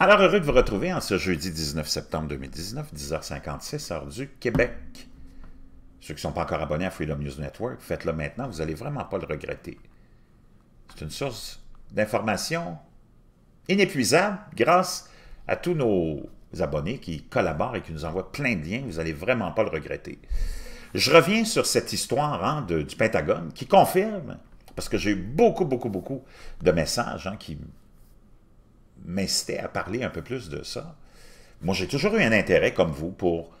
Alors, heureux de vous retrouver en ce jeudi 19 septembre 2019, 10h56, heure du Québec. Ceux qui ne sont pas encore abonnés à Freedom News Network, faites-le maintenant, vous n'allez vraiment pas le regretter. C'est une source d'information inépuisable grâce à tous nos abonnés qui collaborent et qui nous envoient plein de liens, vous n'allez vraiment pas le regretter. Je reviens sur cette histoire hein, du Pentagone qui confirme, parce que j'ai eu beaucoup, beaucoup, beaucoup de messages hein, qui m'incitait à parler un peu plus de ça. Moi, j'ai toujours eu un intérêt, comme vous, pour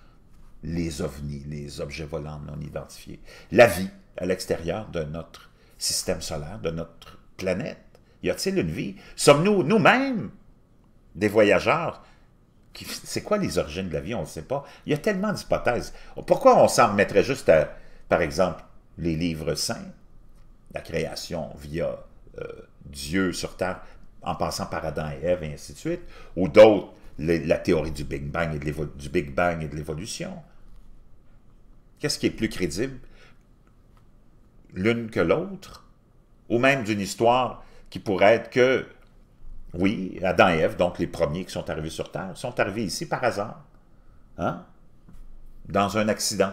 les ovnis, les objets volants non identifiés, la vie à l'extérieur de notre système solaire, de notre planète. Y a-t-il une vie? Sommes-nous nous-mêmes des voyageurs? C'est quoi les origines de la vie? On ne sait pas. Il y a tellement d'hypothèses. Pourquoi on s'en remettrait juste à, par exemple, les livres saints, la création via euh, Dieu sur Terre en passant par Adam et Ève et ainsi de suite, ou d'autres, la théorie du Big Bang et de, du Big Bang et de l'évolution. Qu'est-ce qui est plus crédible, l'une que l'autre, ou même d'une histoire qui pourrait être que, oui, Adam et Ève, donc les premiers qui sont arrivés sur Terre, sont arrivés ici par hasard, hein? dans un accident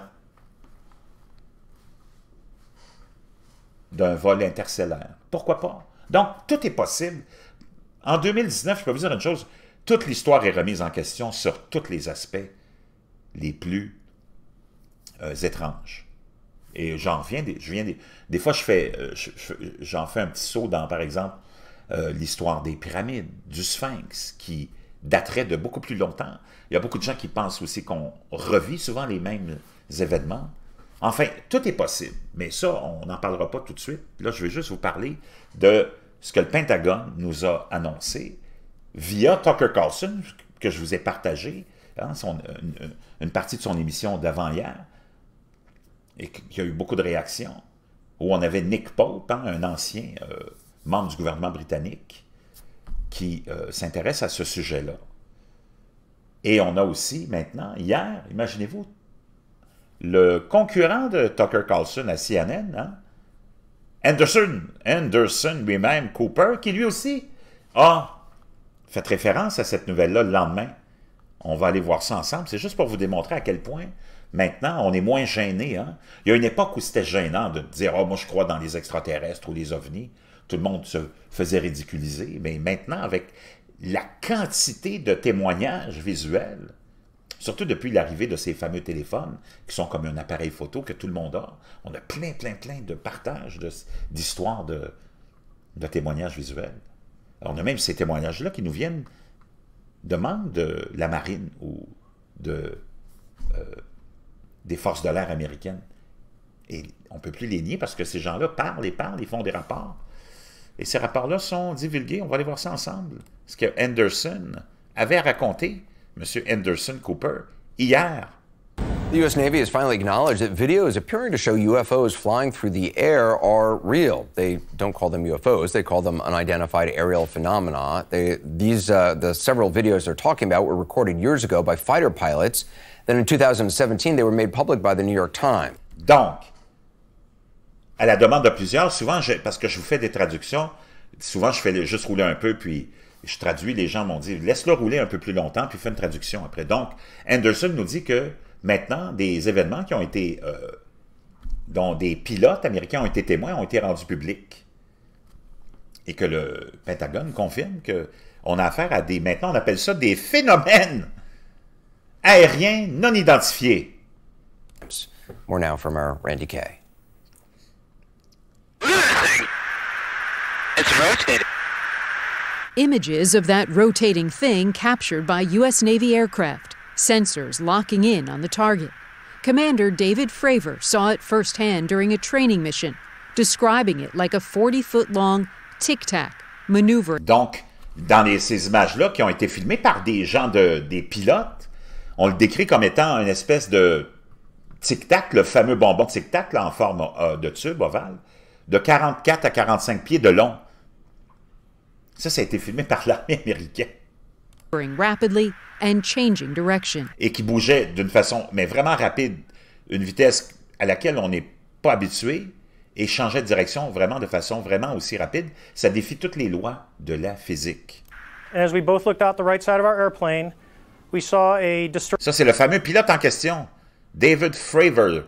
d'un vol interstellaire. Pourquoi pas? Donc, tout est possible en 2019, je peux vous dire une chose, toute l'histoire est remise en question sur tous les aspects les plus euh, étranges. Et j'en viens, des, je viens des, fois euh, je fais, j'en fais un petit saut dans, par exemple, euh, l'histoire des pyramides, du Sphinx, qui daterait de beaucoup plus longtemps. Il y a beaucoup de gens qui pensent aussi qu'on revit souvent les mêmes événements. Enfin, tout est possible, mais ça, on n'en parlera pas tout de suite. Là, je vais juste vous parler de ce que le Pentagone nous a annoncé via Tucker Carlson, que je vous ai partagé, hein, une, partie de son émission d'avant-hier, et qui a eu beaucoup de réactions, où on avait Nick Pope, hein, un ancien euh, membre du gouvernement britannique, qui euh, s'intéresse à ce sujet-là. Et on a aussi maintenant, hier, imaginez-vous, le concurrent de Tucker Carlson à CNN, hein, Anderson, Anderson lui-même, Cooper, qui lui aussi a fait référence à cette nouvelle-là le lendemain. On va aller voir ça ensemble. C'est juste pour vous démontrer à quel point, maintenant, on est moins gêné. Hein. Il y a une époque où c'était gênant de dire « oh, moi, je crois dans les extraterrestres ou les ovnis. » Tout le monde se faisait ridiculiser. Mais maintenant, avec la quantité de témoignages visuels, Surtout depuis l'arrivée de ces fameux téléphones, qui sont comme un appareil photo que tout le monde a. On a plein, plein, plein de partages d'histoires, de, de, témoignages visuels. on a même ces témoignages-là qui nous viennent de membres de la marine ou de, euh, des forces de l'air américaines. Et on ne peut plus les nier parce que ces gens-là parlent et parlent, ils font des rapports. Et ces rapports-là sont divulgués, on va aller voir ça ensemble. Ce que Anderson avait raconter... M. Anderson Cooper, hier. The U.S. Navy has finally acknowledged that videos appearing to show UFOs flying through the air are real. They don't call them UFOs; they call them unidentified aerial phenomena. They, these, uh, the several videos they're talking about were recorded years ago by fighter pilots. Then in 2017, they were made public by the New York Times. Donc, à la demande de plusieurs, souvent, parce que je vous fais des traductions, souvent je fais juste rouler un peu puis je traduis, les gens m'ont dit, laisse-le rouler un peu plus longtemps, puis fais une traduction après. Donc, Anderson nous dit que maintenant, des événements qui ont été, euh, dont des pilotes américains ont été témoins, ont été rendus publics. Et que le Pentagone confirme qu'on a affaire à des, maintenant on appelle ça des phénomènes aériens non identifiés. More now from our Randy Kay. Images of that rotating thing captured by U.S. Navy aircraft, sensors locking in on the target. Commander David Fravor saw it firsthand during a training mission, describing it like a 40 foot long tic tac maneuver. Donc, dans ces images-là qui ont été filmées par des gens, de, des pilotes, on le décrit comme étant une espèce de tic-tac, le fameux bonbon tic-tac en forme euh, de tube ovale, de 44 à 45 pieds de long. Ça, ça a été filmé par l'armée américaine. Et qui bougeait d'une façon, mais vraiment rapide, une vitesse à laquelle on n'est pas habitué et changeait de direction vraiment de façon vraiment aussi rapide. Ça défie toutes les lois de la physique. Ça, c'est le fameux pilote en question, David Fravor.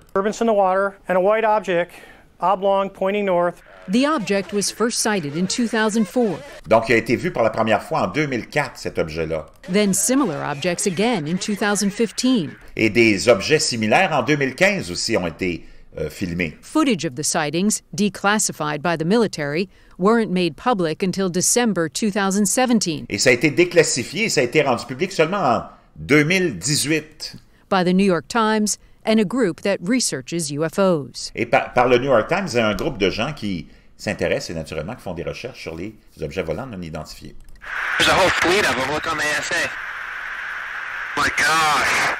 oblong, north. The object was first sighted in 2004. Donc, il a été vu pour la première fois en 2004, cet objet-là. Then similar objects again in 2015. Et des objets similaires en 2015 aussi ont été euh, filmés. Footage of the sightings, declassified by the military, weren't made public until December 2017. Et ça a été déclassifié, ça a été rendu public seulement en 2018. By the New York Times, and a group that researches UFOs. Et par, le New York Times, il y a un groupe de gens qui s'intéressent et naturellement qui font des recherches sur les objets volants non identifiés. There's a whole fleet of oh them. Look on the ASA. My gosh.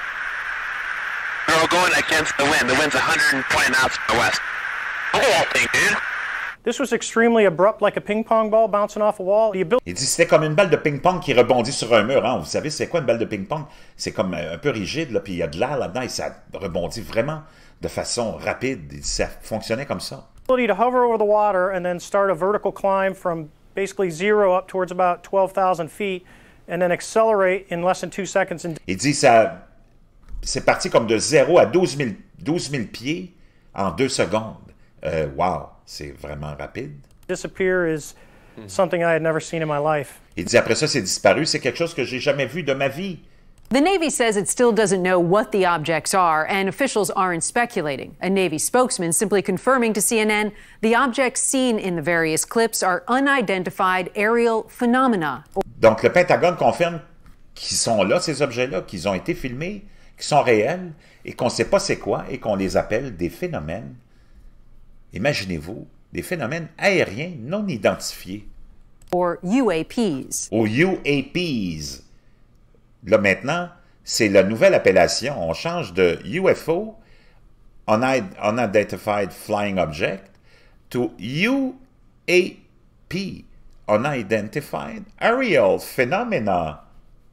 They're all going against the wind. The wind's 120 knots to the west. Look at that thing, dude. This was extremely abrupt, like a ping pong ball bouncing off a wall. Il dit c'était comme une balle de ping pong qui rebondit sur un mur. Hein. Vous savez c'est quoi une balle de ping pong C'est comme euh, un peu rigide là, puis il y a de l'air là-dedans et ça rebondit vraiment de façon rapide. Il ça fonctionnait comme ça. Ability to hover over the water and then start a vertical climb from basically zero up towards about 12,000 feet and then accelerate in less than two seconds. And... Il dit ça, c'est parti comme de 0 à 12 000, 12 000 pieds en deux secondes. Euh, wow! C'est vraiment rapide. Disappear is mhm. something I had never seen in my life. Il dit après ça, c'est disparu. C'est quelque chose que j'ai jamais vu de ma vie. The Navy says it still doesn't know what the objects are, and officials aren't speculating. A Navy spokesman simply confirming to CNN the objects seen in the various clips are unidentified aerial phenomena. Donc, le Pentagone confirme qu'ils sont là, ces objets-là, qu'ils ont été filmés, qu'ils sont réels, et qu'on ne sait pas c'est quoi, et qu'on les appelle des phénomènes Imaginez-vous des phénomènes aériens non identifiés. Or UAPs. Aux UAPs. Là maintenant, c'est la nouvelle appellation. On change de UFO, Unidentified Flying Object, to UAP, Unidentified Aerial Phenomena.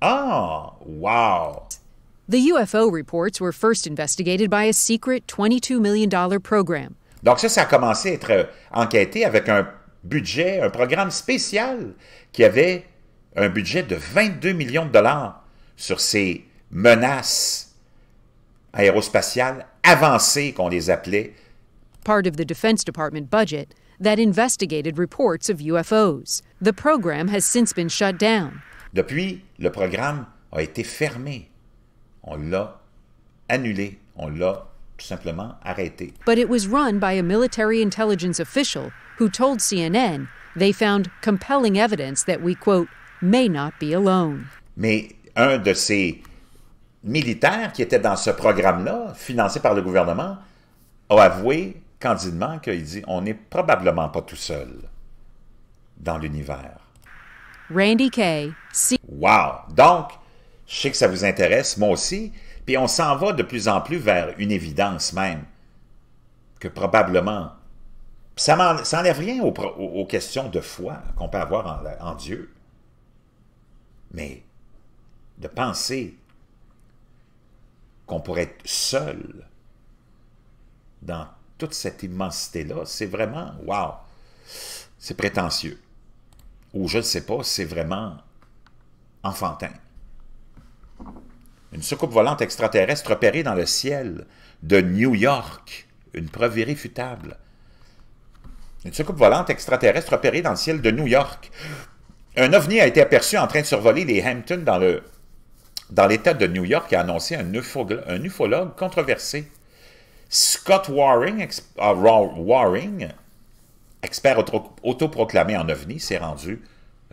Ah, wow! The UFO reports were first investigated by a secret $22 million program donc ça, ça a commencé à être enquêté avec un budget, un programme spécial qui avait un budget de 22 millions de dollars sur ces menaces aérospatiales avancées qu'on les appelait. Part Depuis, le programme a été fermé. On l'a annulé, on l'a simplement arrêté. But it was run by a military intelligence official who told CNN they found compelling evidence that we quote may not be alone. Mais un de ces militaires qui était dans ce programme-là, financé par le gouvernement, a avoué candidement qu'il dit on n'est probablement pas tout seul dans l'univers. Randy Kay. wow. Donc, je sais que ça vous intéresse, moi aussi. Puis on s'en va de plus en plus vers une évidence même, que probablement... Ça n'enlève rien aux, questions de foi qu'on peut avoir en, en Dieu. Mais de penser qu'on pourrait être seul dans toute cette immensité-là, c'est vraiment, waouh, c'est prétentieux. Ou je ne sais pas, c'est vraiment enfantin. Une soucoupe volante extraterrestre opérée dans le ciel de New York. Une preuve irréfutable. Une soucoupe volante extraterrestre opérée dans le ciel de New York. Un ovni a été aperçu en train de survoler les Hamptons dans le dans l'État de New York et a annoncé un, ufologue, un controversé. Scott Waring, ah, expert autoproclamé en ovni, s'est rendu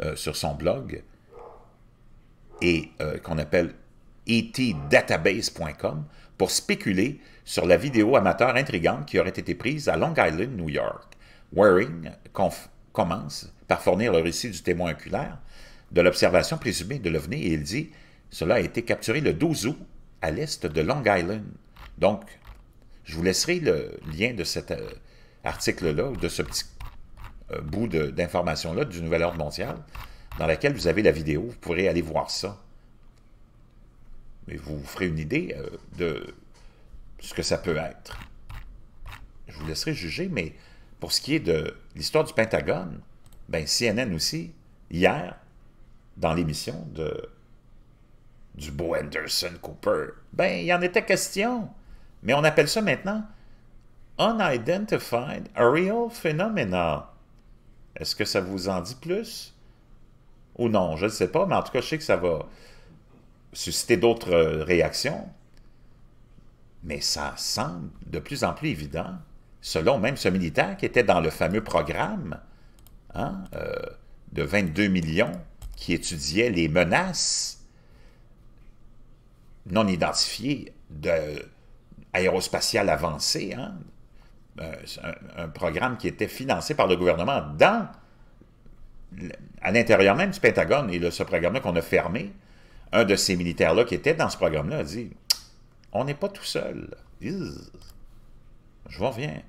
euh, sur son blog et euh, qu'on appelle etdatabase.com pour spéculer sur la vidéo amateur intrigante qui aurait été prise à Long Island, New York. Waring commence par fournir le récit du témoin oculaire de l'observation présumée de l'OVNI et il dit « Cela a été capturé le 12 août à l'est de Long Island. » Donc, je vous laisserai le lien de cet euh, article-là, ou de ce petit euh, bout d'information-là du Nouvel Ordre mondial, dans laquelle vous avez la vidéo. Vous pourrez aller voir ça. Mais vous ferez une idée euh, de ce que ça peut être. Je vous laisserai juger, mais pour ce qui est de l'histoire du Pentagone, ben CNN aussi, hier, dans l'émission de du beau Anderson Cooper, ben il y en était question. Mais on appelle ça maintenant Unidentified Aerial Phenomena. Est-ce que ça vous en dit plus? Ou non, je ne sais pas, mais en tout cas, je sais que ça va susciter d'autres euh, réactions, mais ça semble de plus en plus évident, selon même ce militaire qui était dans le fameux programme hein, euh, de 22 millions qui étudiait les menaces non identifiées d'aérospatiales avancées, hein, euh, un, programme qui était financé par le gouvernement dans, à l'intérieur même du Pentagone, et le ce programme-là qu'on a fermé, un de ces militaires-là qui était dans ce programme-là a dit On n'est pas tout seul. Je vous reviens.